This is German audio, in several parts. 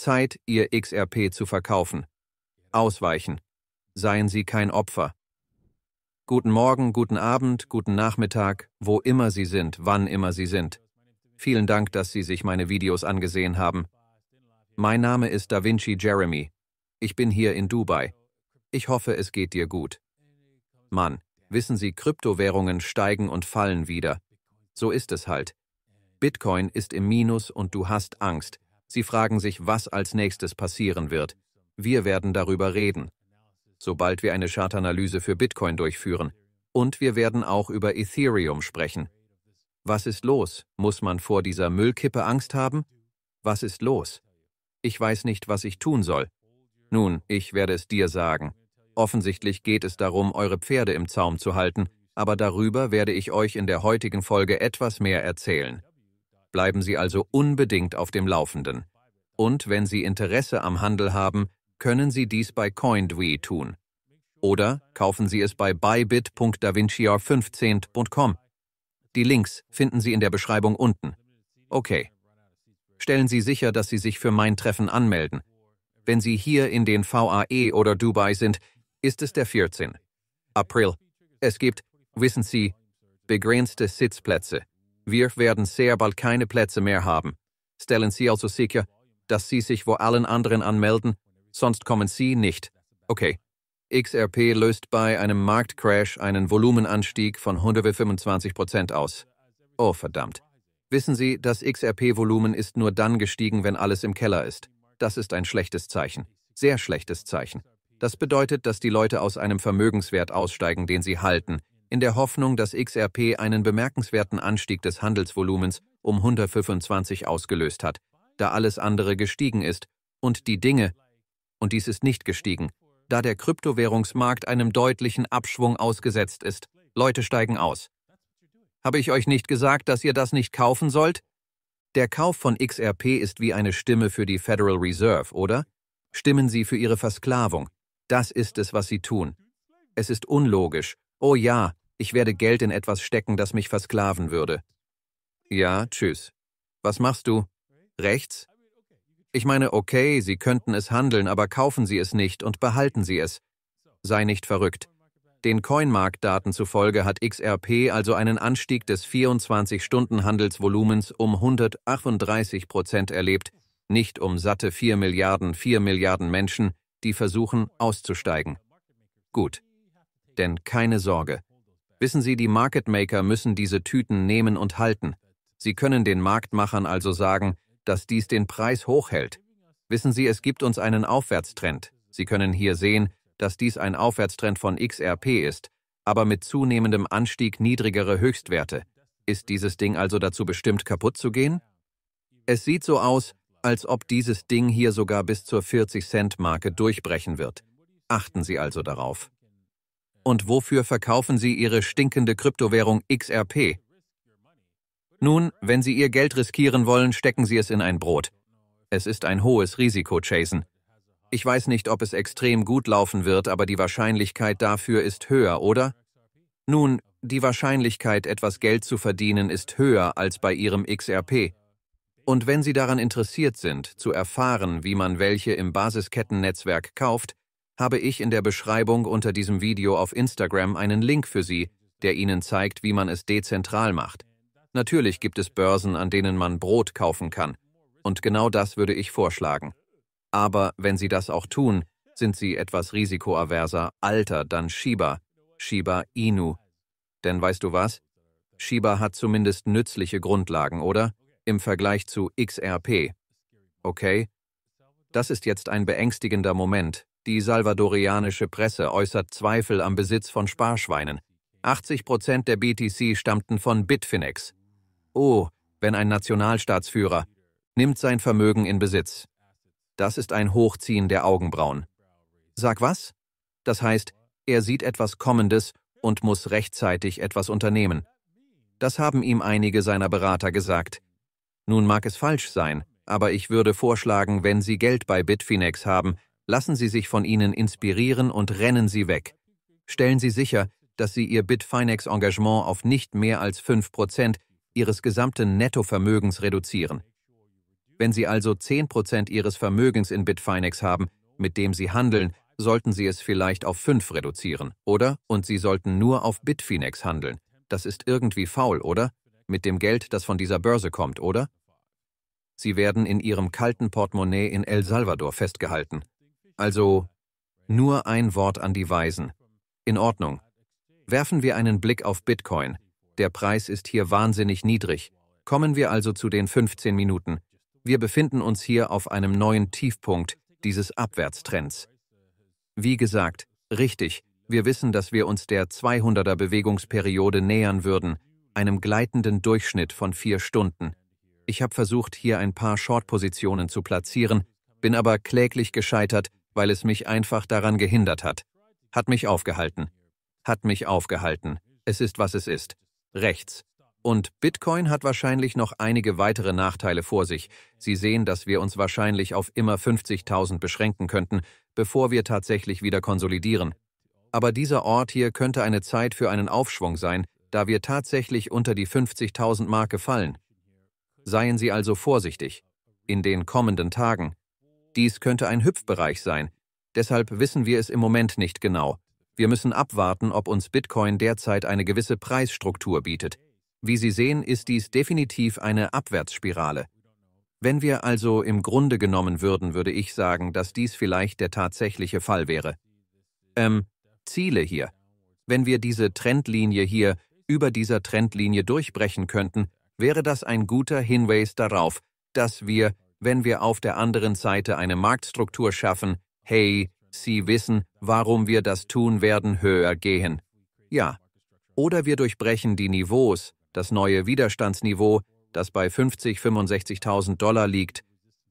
Zeit, Ihr XRP zu verkaufen. Ausweichen. Seien Sie kein Opfer. Guten Morgen, guten Abend, guten Nachmittag, wo immer Sie sind, wann immer Sie sind. Vielen Dank, dass Sie sich meine Videos angesehen haben. Mein Name ist Da Vinci Jeremy. Ich bin hier in Dubai. Ich hoffe, es geht dir gut. Mann, wissen Sie, Kryptowährungen steigen und fallen wieder. So ist es halt. Bitcoin ist im Minus und du hast Angst. Sie fragen sich, was als nächstes passieren wird. Wir werden darüber reden, sobald wir eine Chartanalyse für Bitcoin durchführen. Und wir werden auch über Ethereum sprechen. Was ist los? Muss man vor dieser Müllkippe Angst haben? Was ist los? Ich weiß nicht, was ich tun soll. Nun, ich werde es dir sagen. Offensichtlich geht es darum, eure Pferde im Zaum zu halten, aber darüber werde ich euch in der heutigen Folge etwas mehr erzählen. Bleiben Sie also unbedingt auf dem Laufenden. Und wenn Sie Interesse am Handel haben, können Sie dies bei CoinDWE tun. Oder kaufen Sie es bei bybit.davinciar15.com. Die Links finden Sie in der Beschreibung unten. Okay. Stellen Sie sicher, dass Sie sich für mein Treffen anmelden. Wenn Sie hier in den VAE oder Dubai sind, ist es der 14. April. Es gibt, wissen Sie, begrenzte Sitzplätze. Wir werden sehr bald keine Plätze mehr haben. Stellen Sie also sicher, dass Sie sich vor allen anderen anmelden, sonst kommen Sie nicht. Okay. XRP löst bei einem Marktcrash einen Volumenanstieg von 125 Prozent aus. Oh verdammt. Wissen Sie, das XRP-Volumen ist nur dann gestiegen, wenn alles im Keller ist. Das ist ein schlechtes Zeichen. Sehr schlechtes Zeichen. Das bedeutet, dass die Leute aus einem Vermögenswert aussteigen, den sie halten, in der Hoffnung, dass XRP einen bemerkenswerten Anstieg des Handelsvolumens um 125 ausgelöst hat, da alles andere gestiegen ist und die Dinge, und dies ist nicht gestiegen, da der Kryptowährungsmarkt einem deutlichen Abschwung ausgesetzt ist. Leute steigen aus. Habe ich euch nicht gesagt, dass ihr das nicht kaufen sollt? Der Kauf von XRP ist wie eine Stimme für die Federal Reserve, oder? Stimmen Sie für Ihre Versklavung. Das ist es, was Sie tun. Es ist unlogisch. Oh ja, ich werde Geld in etwas stecken, das mich versklaven würde. Ja, tschüss. Was machst du? Rechts? Ich meine, okay, Sie könnten es handeln, aber kaufen Sie es nicht und behalten Sie es. Sei nicht verrückt. Den Coinmarktdaten zufolge hat XRP also einen Anstieg des 24-Stunden-Handelsvolumens um 138 Prozent erlebt, nicht um satte 4 Milliarden 4 Milliarden Menschen, die versuchen auszusteigen. Gut. Denn keine Sorge, Wissen Sie, die Market Maker müssen diese Tüten nehmen und halten. Sie können den Marktmachern also sagen, dass dies den Preis hochhält. Wissen Sie, es gibt uns einen Aufwärtstrend. Sie können hier sehen, dass dies ein Aufwärtstrend von XRP ist, aber mit zunehmendem Anstieg niedrigere Höchstwerte. Ist dieses Ding also dazu bestimmt, kaputt zu gehen? Es sieht so aus, als ob dieses Ding hier sogar bis zur 40-Cent-Marke durchbrechen wird. Achten Sie also darauf und wofür verkaufen Sie Ihre stinkende Kryptowährung XRP? Nun, wenn Sie Ihr Geld riskieren wollen, stecken Sie es in ein Brot. Es ist ein hohes Risiko, Jason. Ich weiß nicht, ob es extrem gut laufen wird, aber die Wahrscheinlichkeit dafür ist höher, oder? Nun, die Wahrscheinlichkeit, etwas Geld zu verdienen, ist höher als bei Ihrem XRP. Und wenn Sie daran interessiert sind, zu erfahren, wie man welche im Basiskettennetzwerk kauft, habe ich in der Beschreibung unter diesem Video auf Instagram einen Link für Sie, der Ihnen zeigt, wie man es dezentral macht. Natürlich gibt es Börsen, an denen man Brot kaufen kann. Und genau das würde ich vorschlagen. Aber wenn Sie das auch tun, sind Sie etwas risikoaverser, alter dann Shiba, Shiba Inu. Denn weißt du was? Shiba hat zumindest nützliche Grundlagen, oder? Im Vergleich zu XRP. Okay? Das ist jetzt ein beängstigender Moment, die salvadorianische Presse äußert Zweifel am Besitz von Sparschweinen. 80 Prozent der BTC stammten von Bitfinex. Oh, wenn ein Nationalstaatsführer nimmt sein Vermögen in Besitz. Das ist ein Hochziehen der Augenbrauen. Sag was? Das heißt, er sieht etwas Kommendes und muss rechtzeitig etwas unternehmen. Das haben ihm einige seiner Berater gesagt. Nun mag es falsch sein, aber ich würde vorschlagen, wenn Sie Geld bei Bitfinex haben, Lassen Sie sich von ihnen inspirieren und rennen Sie weg. Stellen Sie sicher, dass Sie Ihr Bitfinex-Engagement auf nicht mehr als 5% Ihres gesamten Nettovermögens reduzieren. Wenn Sie also 10% Ihres Vermögens in Bitfinex haben, mit dem Sie handeln, sollten Sie es vielleicht auf 5 reduzieren, oder? Und Sie sollten nur auf Bitfinex handeln. Das ist irgendwie faul, oder? Mit dem Geld, das von dieser Börse kommt, oder? Sie werden in Ihrem kalten Portemonnaie in El Salvador festgehalten. Also nur ein Wort an die Weisen. In Ordnung. Werfen wir einen Blick auf Bitcoin. Der Preis ist hier wahnsinnig niedrig. Kommen wir also zu den 15 Minuten. Wir befinden uns hier auf einem neuen Tiefpunkt dieses Abwärtstrends. Wie gesagt, richtig, wir wissen, dass wir uns der 200er Bewegungsperiode nähern würden, einem gleitenden Durchschnitt von vier Stunden. Ich habe versucht, hier ein paar Short-Positionen zu platzieren, bin aber kläglich gescheitert, weil es mich einfach daran gehindert hat. Hat mich aufgehalten. Hat mich aufgehalten. Es ist, was es ist. Rechts. Und Bitcoin hat wahrscheinlich noch einige weitere Nachteile vor sich. Sie sehen, dass wir uns wahrscheinlich auf immer 50.000 beschränken könnten, bevor wir tatsächlich wieder konsolidieren. Aber dieser Ort hier könnte eine Zeit für einen Aufschwung sein, da wir tatsächlich unter die 50.000 Marke fallen. Seien Sie also vorsichtig. In den kommenden Tagen. Dies könnte ein Hüpfbereich sein. Deshalb wissen wir es im Moment nicht genau. Wir müssen abwarten, ob uns Bitcoin derzeit eine gewisse Preisstruktur bietet. Wie Sie sehen, ist dies definitiv eine Abwärtsspirale. Wenn wir also im Grunde genommen würden, würde ich sagen, dass dies vielleicht der tatsächliche Fall wäre. Ähm, Ziele hier. Wenn wir diese Trendlinie hier über dieser Trendlinie durchbrechen könnten, wäre das ein guter Hinweis darauf, dass wir wenn wir auf der anderen Seite eine Marktstruktur schaffen, hey, Sie wissen, warum wir das tun werden, höher gehen. Ja. Oder wir durchbrechen die Niveaus, das neue Widerstandsniveau, das bei 50, 65.000 Dollar liegt,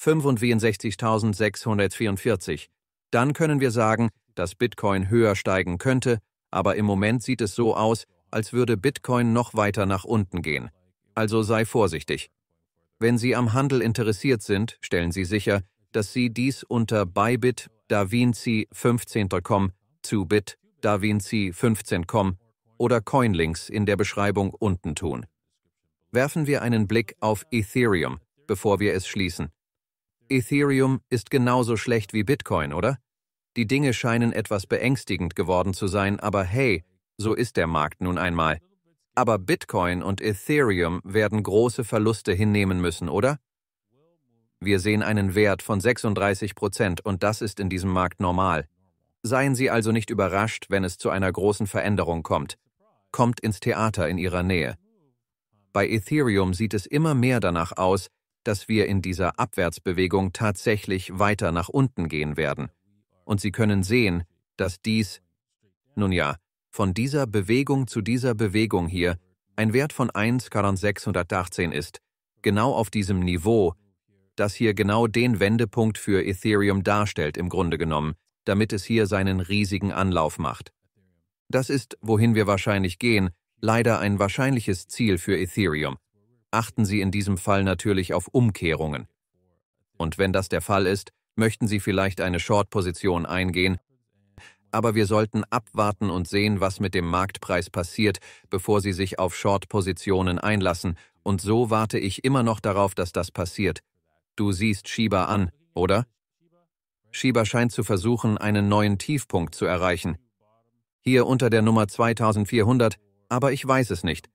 65.644. Dann können wir sagen, dass Bitcoin höher steigen könnte, aber im Moment sieht es so aus, als würde Bitcoin noch weiter nach unten gehen. Also sei vorsichtig. Wenn Sie am Handel interessiert sind, stellen Sie sicher, dass Sie dies unter Bybit Davinci 15.com, Zubit Davinci 15.com oder Coinlinks in der Beschreibung unten tun. Werfen wir einen Blick auf Ethereum, bevor wir es schließen. Ethereum ist genauso schlecht wie Bitcoin, oder? Die Dinge scheinen etwas beängstigend geworden zu sein, aber hey, so ist der Markt nun einmal. Aber Bitcoin und Ethereum werden große Verluste hinnehmen müssen, oder? Wir sehen einen Wert von 36 Prozent und das ist in diesem Markt normal. Seien Sie also nicht überrascht, wenn es zu einer großen Veränderung kommt. Kommt ins Theater in Ihrer Nähe. Bei Ethereum sieht es immer mehr danach aus, dass wir in dieser Abwärtsbewegung tatsächlich weiter nach unten gehen werden. Und Sie können sehen, dass dies, nun ja, von dieser Bewegung zu dieser Bewegung hier ein Wert von 1.618 ist, genau auf diesem Niveau, das hier genau den Wendepunkt für Ethereum darstellt im Grunde genommen, damit es hier seinen riesigen Anlauf macht. Das ist, wohin wir wahrscheinlich gehen, leider ein wahrscheinliches Ziel für Ethereum. Achten Sie in diesem Fall natürlich auf Umkehrungen. Und wenn das der Fall ist, möchten Sie vielleicht eine Short-Position eingehen, aber wir sollten abwarten und sehen, was mit dem Marktpreis passiert, bevor sie sich auf Short-Positionen einlassen, und so warte ich immer noch darauf, dass das passiert. Du siehst Shiba an, oder? Shiba scheint zu versuchen, einen neuen Tiefpunkt zu erreichen. Hier unter der Nummer 2400, aber ich weiß es nicht.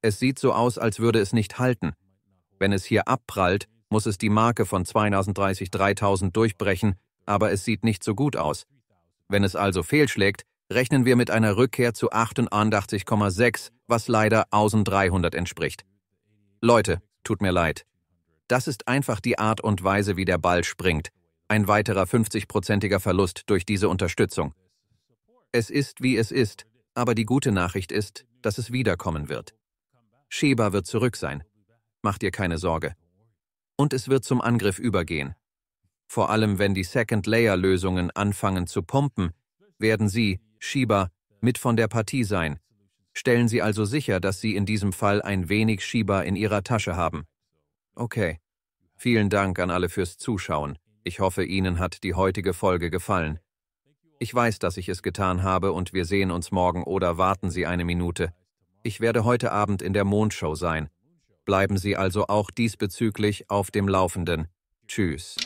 Es sieht so aus, als würde es nicht halten. Wenn es hier abprallt, muss es die Marke von 2030-3000 durchbrechen, aber es sieht nicht so gut aus. Wenn es also fehlschlägt, rechnen wir mit einer Rückkehr zu 88,6, was leider außen 300 entspricht. Leute, tut mir leid. Das ist einfach die Art und Weise, wie der Ball springt. Ein weiterer 50-prozentiger Verlust durch diese Unterstützung. Es ist, wie es ist, aber die gute Nachricht ist, dass es wiederkommen wird. Scheba wird zurück sein. Mach dir keine Sorge. Und es wird zum Angriff übergehen. Vor allem wenn die Second-Layer-Lösungen anfangen zu pumpen, werden Sie, Shiba, mit von der Partie sein. Stellen Sie also sicher, dass Sie in diesem Fall ein wenig Shiba in Ihrer Tasche haben. Okay. Vielen Dank an alle fürs Zuschauen. Ich hoffe, Ihnen hat die heutige Folge gefallen. Ich weiß, dass ich es getan habe und wir sehen uns morgen oder warten Sie eine Minute. Ich werde heute Abend in der Mondshow sein. Bleiben Sie also auch diesbezüglich auf dem Laufenden. Tschüss.